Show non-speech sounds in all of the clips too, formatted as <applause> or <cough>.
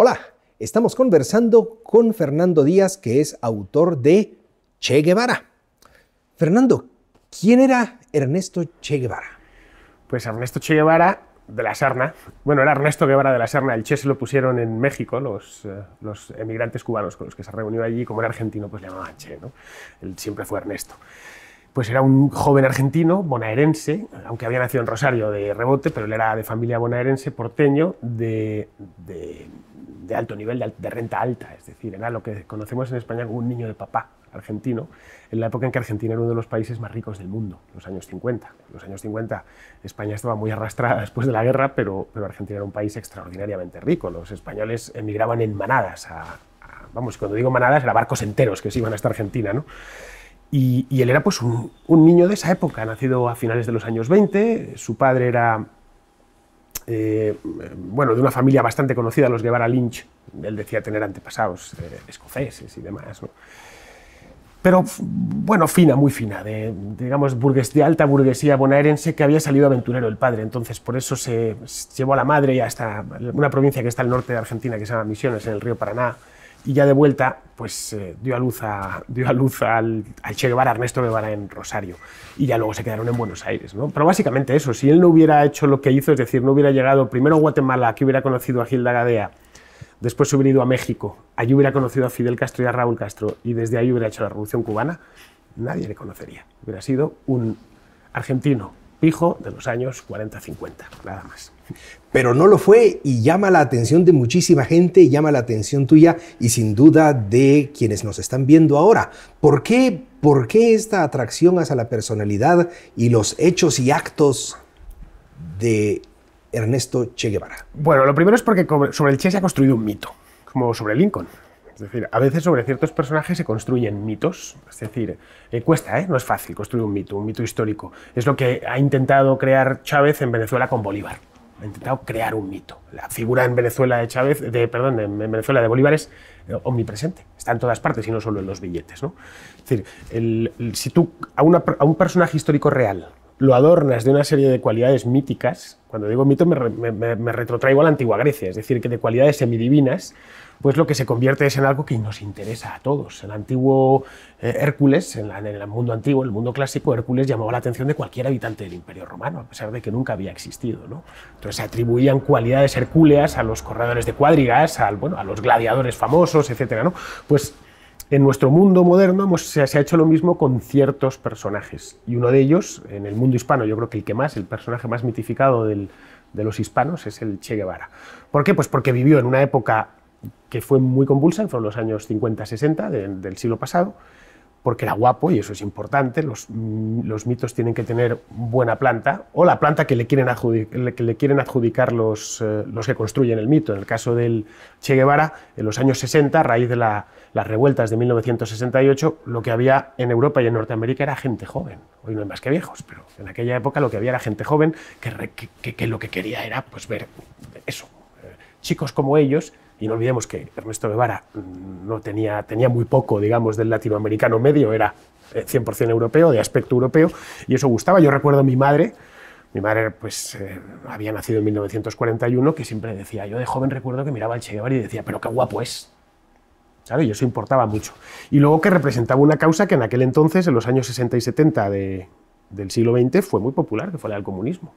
Hola, estamos conversando con Fernando Díaz, que es autor de Che Guevara. Fernando, ¿quién era Ernesto Che Guevara? Pues Ernesto Che Guevara de la Serna. Bueno, era Ernesto Guevara de la Serna. El Che se lo pusieron en México los, eh, emigrantes cubanos con los que se reunió allí. Como era argentino, pues le llamaban Che. ¿no? Él siempre fue Ernesto pues era un joven argentino, bonaerense, aunque había nacido en Rosario de rebote, pero él era de familia bonaerense, porteño, de, alto nivel, de, renta alta, es decir, era lo que conocemos en España como un niño de papá argentino, en la época en que Argentina era uno de los países más ricos del mundo, los años 50. En los años 50 España estaba muy arrastrada <laughs> después de la guerra, pero, Argentina era un país extraordinariamente rico. Los españoles emigraban en manadas vamos, cuando digo manadas, era barcos enteros que se iban hasta Argentina, ¿no? Y, él era pues un, niño de esa época, nacido a finales de los años 20, su padre era, eh, bueno, de una familia bastante conocida, los Guevara Lynch, él decía tener antepasados eh, escoceses y demás, ¿no? pero bueno, fina, muy fina, de, digamos, alta burguesía bonaerense que había salido aventurero el padre, entonces por eso se, llevó a la madre y hasta una provincia que está al norte de Argentina que se llama Misiones, en el río Paraná, y ya de vuelta pues eh, dio a luz, dio a luz al, Che Guevara, Ernesto Guevara en Rosario, y ya luego se quedaron en Buenos Aires. ¿no? Pero básicamente eso, si él no hubiera hecho lo que hizo, es decir, no hubiera llegado primero a Guatemala, aquí hubiera conocido a Gilda Gadea, después hubiera ido a México, allí hubiera conocido a Fidel Castro y a Raúl Castro, y desde ahí hubiera hecho la Revolución Cubana, nadie le conocería. Hubiera sido un argentino pijo de los años 40-50, nada más. Pero no lo fue y llama la atención de muchísima gente, llama la atención tuya y sin duda de quienes nos están viendo ahora. ¿Por qué, por qué esta atracción hacia la personalidad y los hechos y actos de Ernesto Che Guevara? Bueno, lo primero es porque sobre el Che se ha construido un mito, como sobre Lincoln. Es decir, a veces sobre ciertos personajes se construyen mitos, es decir, eh, cuesta, ¿eh? no es fácil construir un mito, un mito histórico. Es lo que ha intentado crear Chávez en Venezuela con Bolívar. Ha intentado crear un mito. La figura en Venezuela de Chávez, de, perdón, en Venezuela de Bolívar es eh, omnipresente, está en todas partes y no solo en los billetes. Es decir, si tú a un personaje histórico real lo adornas de una serie de cualidades míticas, cuando digo mito me, retrotraigo a la antigua Grecia, es decir, que de cualidades semidivinas, pues lo que se convierte es en algo que nos interesa a todos. El antiguo eh, Hércules, en, el mundo antiguo, el mundo clásico, Hércules llamaba la atención de cualquier habitante del Imperio Romano, a pesar de que nunca había existido. ¿no? Entonces se atribuían cualidades hercúleas a los corredores de cuadrigas, a los gladiadores famosos, etc. ¿no? Pues en nuestro mundo moderno se, ha hecho lo mismo con ciertos personajes. Y uno de ellos, en el mundo hispano, yo creo que el que más, el personaje más mitificado de los hispanos es el Che Guevara. ¿Por qué? Pues porque vivió en una época que fue muy convulsa, fueron los años 50-60 del siglo pasado, porque era guapo, y eso es importante, mm, los, mitos tienen que tener buena planta, o la planta que le quieren adjudicar, eh, los, que construyen el mito. En el caso del Che Guevara, en los años 60, a raíz de las revueltas de 1968, lo que había en Europa y en Norteamérica era gente joven. Hoy no hay más que viejos, pero en aquella época lo que había era gente joven que, que lo que quería era pues, ver eso, eh, chicos como ellos y no olvidemos que Ernesto Guevara mm, no tenía, tenía muy poco, digamos, del latinoamericano medio, era 100% eh, europeo, de aspecto europeo, y eso gustaba. Yo recuerdo a mi madre, mi madre pues, eh, había nacido en 1941, que siempre decía, yo de joven recuerdo que miraba al Che Guevara y decía, pero qué guapo es. ¿Sabe? Y eso importaba mucho. Y luego que representaba una causa que en aquel entonces, en los años 60 y 70 de, del siglo XX, fue muy popular, que fue la del comunismo.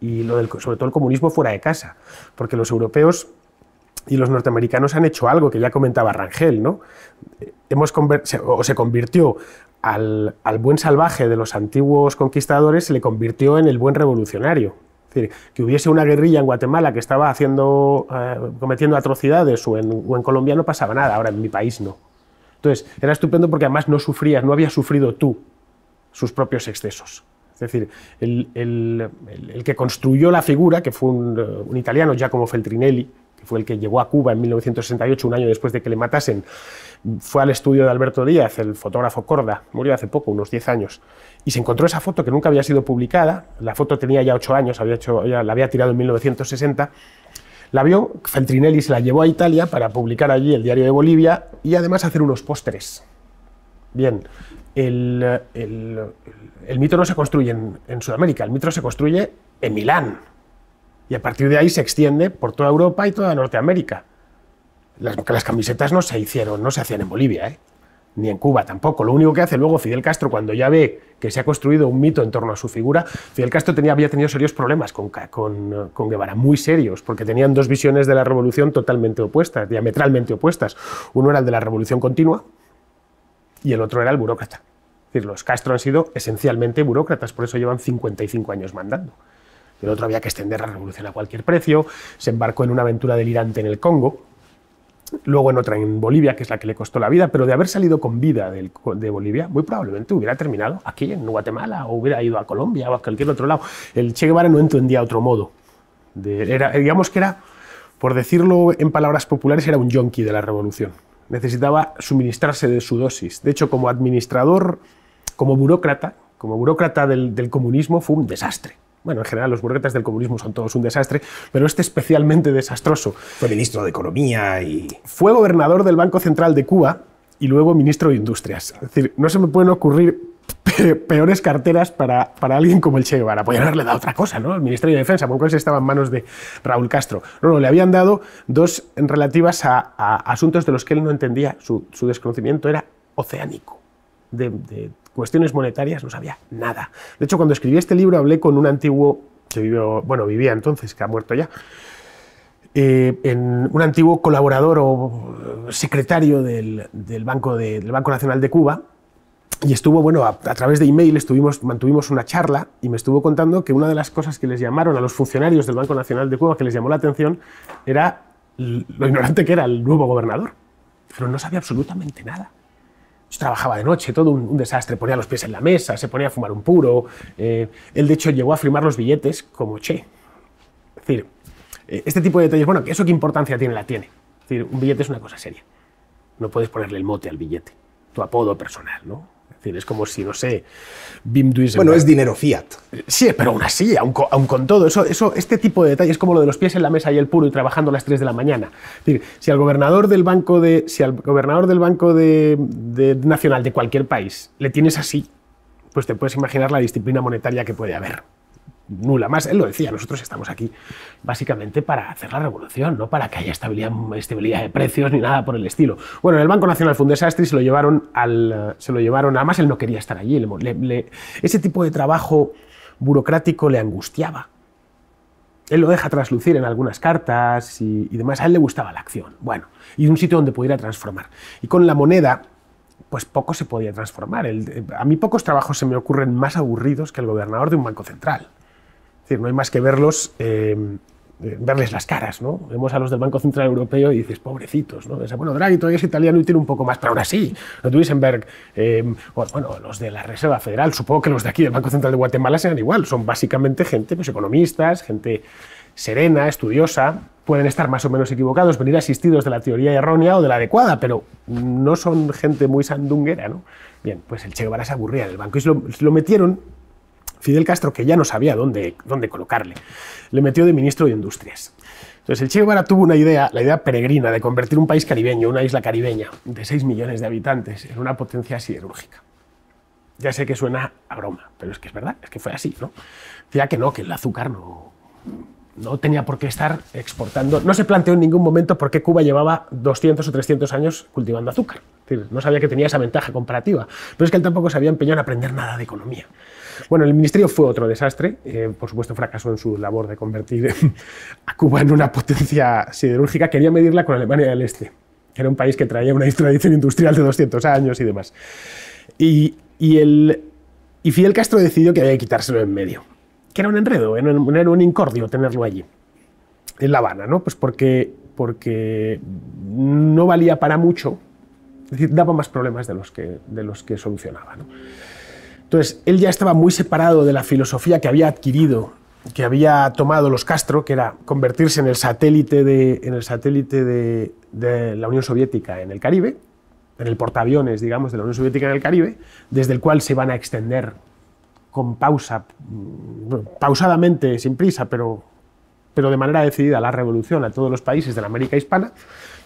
Y lo sobre todo el comunismo fuera de casa, porque los europeos y los norteamericanos han hecho algo que ya comentaba Rangel, ¿no? Hemos o se convirtió al, buen salvaje de los antiguos conquistadores, se le convirtió en el buen revolucionario. Es decir, que hubiese una guerrilla en Guatemala que estaba eh, cometiendo atrocidades o en, Colombia no pasaba nada, ahora en mi país no. Entonces, era estupendo porque además no sufrías, no habías sufrido tú sus propios excesos. Es decir, el, que construyó la figura, que fue un, un italiano, Giacomo Feltrinelli, que fue el que llegó a Cuba en 1968, un año después de que le matasen, fue al estudio de Alberto Díaz, el fotógrafo Corda, murió hace poco, unos 10 años, y se encontró esa foto que nunca había sido publicada, la foto tenía ya 8 años, había hecho, la había tirado en 1960, la vio, Feltrinelli se la llevó a Italia para publicar allí el Diario de Bolivia y además hacer unos postres Bien, el, mito no se construye en, en Sudamérica, el mito se construye en Milán, y a partir de ahí se extiende por toda Europa y toda Norteamérica. Las, camisetas no se hicieron, no se hacían en Bolivia, ¿eh? ni en Cuba tampoco. Lo único que hace luego Fidel Castro, cuando ya ve que se ha construido un mito en torno a su figura, Fidel Castro había tenido serios problemas con, con Guevara, muy serios, porque tenían dos visiones de la revolución totalmente opuestas, diametralmente opuestas. Uno era el de la revolución continua y el otro era el burócrata. Es decir, los Castro han sido esencialmente burócratas, por eso llevan 55 años mandando el otro había que extender la revolución a cualquier precio, se embarcó en una aventura delirante en el Congo, luego en otra en Bolivia, que es la que le costó la vida, pero de haber salido con vida de, Bolivia, muy probablemente hubiera terminado aquí en Guatemala o hubiera ido a Colombia o a cualquier otro lado. El Che Guevara no entendía otro modo. era, digamos que era, por decirlo en palabras populares, era un yonki de la revolución. Necesitaba suministrarse de su dosis. De hecho, como administrador, como burócrata, como burócrata del comunismo, fue un desastre bueno, en general los burguetas del comunismo son todos un desastre, pero este especialmente desastroso. Fue ministro de Economía y... Fue gobernador del Banco Central de Cuba y luego ministro de Industrias. Es decir, no se me pueden ocurrir peores carteras para, para, alguien como el Che Guevara. Podrían haberle dado otra cosa, ¿no? El Ministerio de Defensa, por lo estaba en manos de Raúl Castro. No, no, le habían dado dos relativas a, asuntos de los que él no entendía. Su, desconocimiento era oceánico, de cuestiones monetarias no sabía nada. De hecho, cuando escribí este libro hablé con un antiguo que bueno, vivía entonces, que ha muerto ya, eh, en un antiguo colaborador o eh, secretario del, banco del Banco Nacional de Cuba, y estuvo, bueno, a, través de email mantuvimos una charla y me estuvo contando que una de las cosas que les llamaron a los funcionarios del Banco Nacional de Cuba, que les llamó la atención, era lo ignorante que era el nuevo gobernador. Pero no sabía absolutamente nada trabajaba de noche, todo un, desastre. Ponía los pies en la mesa, se ponía a fumar un puro. Eh, él, de hecho, llegó a firmar los billetes como che. Es decir, eh, este tipo de detalles, bueno, ¿eso qué importancia tiene? La tiene. Es decir, un billete es una cosa seria. No puedes ponerle el mote al billete, tu apodo personal, ¿no? es como si, no sé, BIM Bueno, es dinero fiat. Sí, pero aún así, aún, con todo, eso, eso, este tipo de detalles es como lo de los pies en la mesa y el puro y trabajando a las 3 de la mañana. si al gobernador del banco de, si al gobernador del banco de nacional de cualquier país le tienes así, pues te puedes imaginar la disciplina monetaria que puede haber nula más. Él lo decía, nosotros estamos aquí básicamente para hacer la revolución, no para que haya estabilidad, estabilidad de precios ni nada por el estilo. Bueno, en el Banco Nacional Fundesastri se lo llevaron al... Se lo llevaron, además él no quería estar allí. ese tipo de trabajo burocrático le angustiaba. Él lo deja traslucir en algunas cartas y, demás. A él le gustaba la acción. Bueno, y un sitio donde pudiera transformar. Y con la moneda pues poco se podía transformar. Eh, a mí pocos trabajos se me ocurren más aburridos que el gobernador de un banco central. Es decir, no hay más que verlos, eh, verles las caras, ¿no? Vemos a los del Banco Central Europeo y dices, pobrecitos, ¿no? bueno, Draghi todavía es italiano y tiene un poco más, pero ahora sí. los de eh, bueno, los de la Reserva Federal, supongo que los de aquí del Banco Central de Guatemala sean igual, son básicamente gente, pues economistas, gente serena, estudiosa, pueden estar más o menos equivocados, venir asistidos de la teoría errónea o de la adecuada, pero no son gente muy sandunguera, ¿no? Bien, pues el Che Guevara se aburría del banco y se lo metieron Fidel Castro, que ya no sabía dónde, dónde colocarle, le metió de ministro de Industrias. Entonces, el Che Guevara tuvo una idea, la idea peregrina, de convertir un país caribeño, una isla caribeña de 6 millones de habitantes, en una potencia siderúrgica. Ya sé que suena a broma, pero es que es verdad, es que fue así, ¿no? Decía que no, que el azúcar no, no tenía por qué estar exportando. No se planteó en ningún momento por qué Cuba llevaba 200 o 300 años cultivando azúcar. no sabía que tenía esa ventaja comparativa. Pero es que él tampoco se había empeñado en aprender nada de economía. Bueno, el ministerio fue otro desastre. Eh, por supuesto, fracasó en su labor de convertir <laughs> a Cuba en una potencia siderúrgica. Quería medirla con Alemania del Este. Era un país que traía una tradición industrial de 200 años y demás. Y, el, y Fidel Castro decidió que había que quitárselo en medio que era un enredo, era un, incordio tenerlo allí, en La Habana, ¿no? Pues porque, porque no valía para mucho, es decir, daba más problemas de los que, de los que solucionaba. Entonces, él ya estaba muy separado de la filosofía que había adquirido, que había tomado los Castro, que era convertirse en el satélite de, en el satélite de la Unión Soviética en el Caribe, en el portaaviones, digamos, de la Unión Soviética en el Caribe, desde el cual se van a extender con pausa, pausadamente, sin prisa, pero, pero de manera decidida, la revolución a todos los países de la América hispana,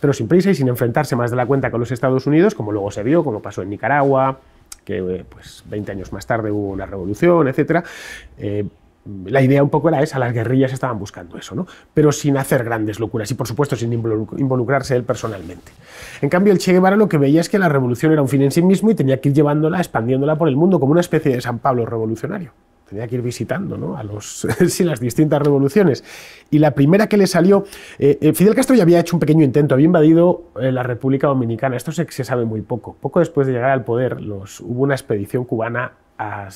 pero sin prisa y sin enfrentarse más de la cuenta con los Estados Unidos, como luego se vio, como pasó en Nicaragua, que eh, pues, 20 años más tarde hubo una revolución, etc la idea un poco era esa, las guerrillas estaban buscando eso, ¿no? pero sin hacer grandes locuras y por supuesto sin involucrarse él personalmente. En cambio, el Che Guevara lo que veía es que la revolución era un fin en sí mismo y tenía que ir llevándola, expandiéndola por el mundo como una especie de San Pablo revolucionario tenía que ir visitando a los, <laughs> las distintas revoluciones. Y la primera que le salió, eh, eh, Fidel Castro ya había hecho un pequeño intento, había invadido eh, la República Dominicana, esto se, se, sabe muy poco. Poco después de llegar al poder los, hubo una expedición cubana a,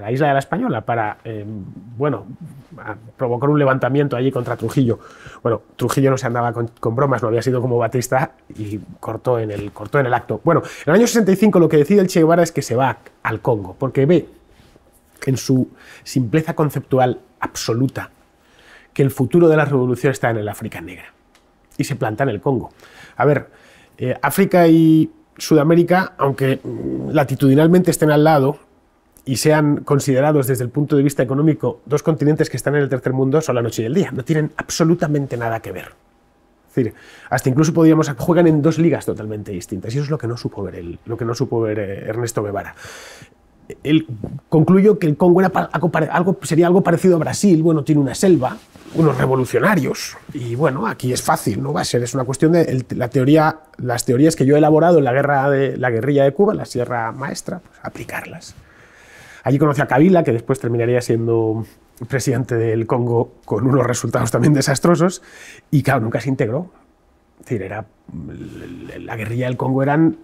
la, isla de la Española para, bueno, provocar un levantamiento allí contra Trujillo. Bueno, Trujillo no se andaba con, bromas, no había sido como Batista y cortó en, el, cortó en el acto. Bueno, en el año 65 lo que decide el Che Guevara es que se va al Congo, porque ve en su simpleza conceptual absoluta que el futuro de la revolución está en el África negra y se planta en el Congo. A ver, eh, África y Sudamérica, aunque latitudinalmente estén al lado y sean considerados desde el punto de vista económico dos continentes que están en el tercer mundo, son la noche y el día, no tienen absolutamente nada que ver. Es decir, hasta incluso podríamos juegan en dos ligas totalmente distintas y eso es lo que no supo ver, lo que no supo ver eh, Ernesto Guevara el, concluyo que el Congo era algo, sería algo parecido a Brasil, bueno, tiene una selva, unos revolucionarios, y bueno, aquí es fácil, no va a ser, es una cuestión de la teoría, las teorías que yo he elaborado en la, guerra de, la guerrilla de Cuba, la Sierra Maestra, pues aplicarlas. Allí conoce a Kabila, que después terminaría siendo presidente del Congo con unos resultados también desastrosos, y claro, nunca se integró. Es decir, era, la guerrilla del Congo eran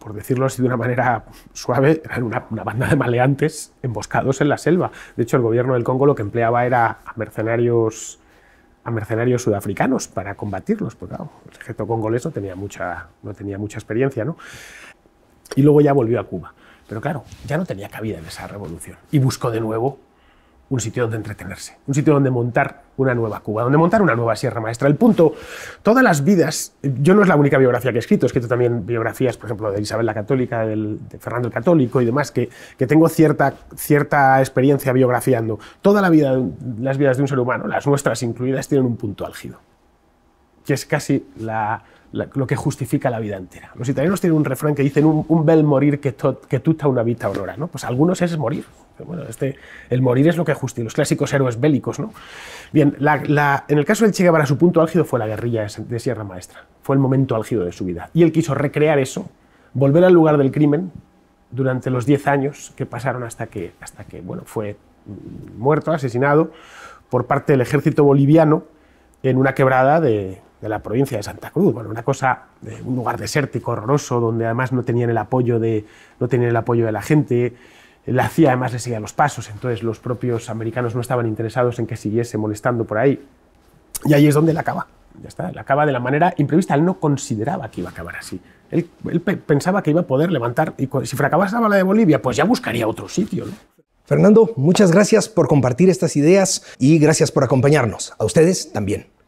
por decirlo así de una manera suave, eran una, banda de maleantes emboscados en la selva. De hecho, el gobierno del Congo lo que empleaba era a mercenarios, a mercenarios sudafricanos para combatirlos, porque el ejército congolés no tenía mucha, no tenía mucha experiencia. ¿no? Y luego ya volvió a Cuba. Pero claro, ya no tenía cabida en esa revolución. Y buscó de nuevo un sitio donde entretenerse, un sitio donde montar una nueva Cuba, donde montar una nueva Sierra Maestra. El punto, todas las vidas, yo no es la única biografía que he escrito, he escrito también biografías, por ejemplo, de Isabel la Católica, de Fernando el Católico y demás, que, que tengo cierta, cierta experiencia biografiando. Toda la vida, las vidas de un ser humano, las nuestras incluidas, tienen un punto álgido que es casi lo que justifica la vida entera. Los italianos tienen un refrán que dicen un, bel morir que, tuta una vita aurora. ¿no? Pues algunos es morir. Bueno, este, el morir es lo que justifica, los clásicos héroes bélicos, ¿no? Bien, en el caso del Che Guevara, su punto álgido fue la guerrilla de Sierra Maestra. Fue el momento álgido de su vida. Y él quiso recrear eso, volver al lugar del crimen durante los 10 años que pasaron hasta que, hasta que bueno, fue muerto, asesinado por parte del ejército boliviano en una quebrada de, de la provincia de Santa Cruz. Bueno, una cosa, eh, un lugar desértico, horroroso, donde además no tenían el apoyo de, no tenían el apoyo de la gente. La CIA además le seguía los pasos, entonces los propios americanos no estaban interesados en que siguiese molestando por ahí. Y ahí es donde la acaba. Ya está, la acaba de la manera imprevista. Él no consideraba que iba a acabar así. Él, pensaba que iba a poder levantar, y si fracasaba la de Bolivia, pues ya buscaría otro sitio. Fernando, muchas gracias por compartir estas ideas y gracias por acompañarnos. A ustedes también.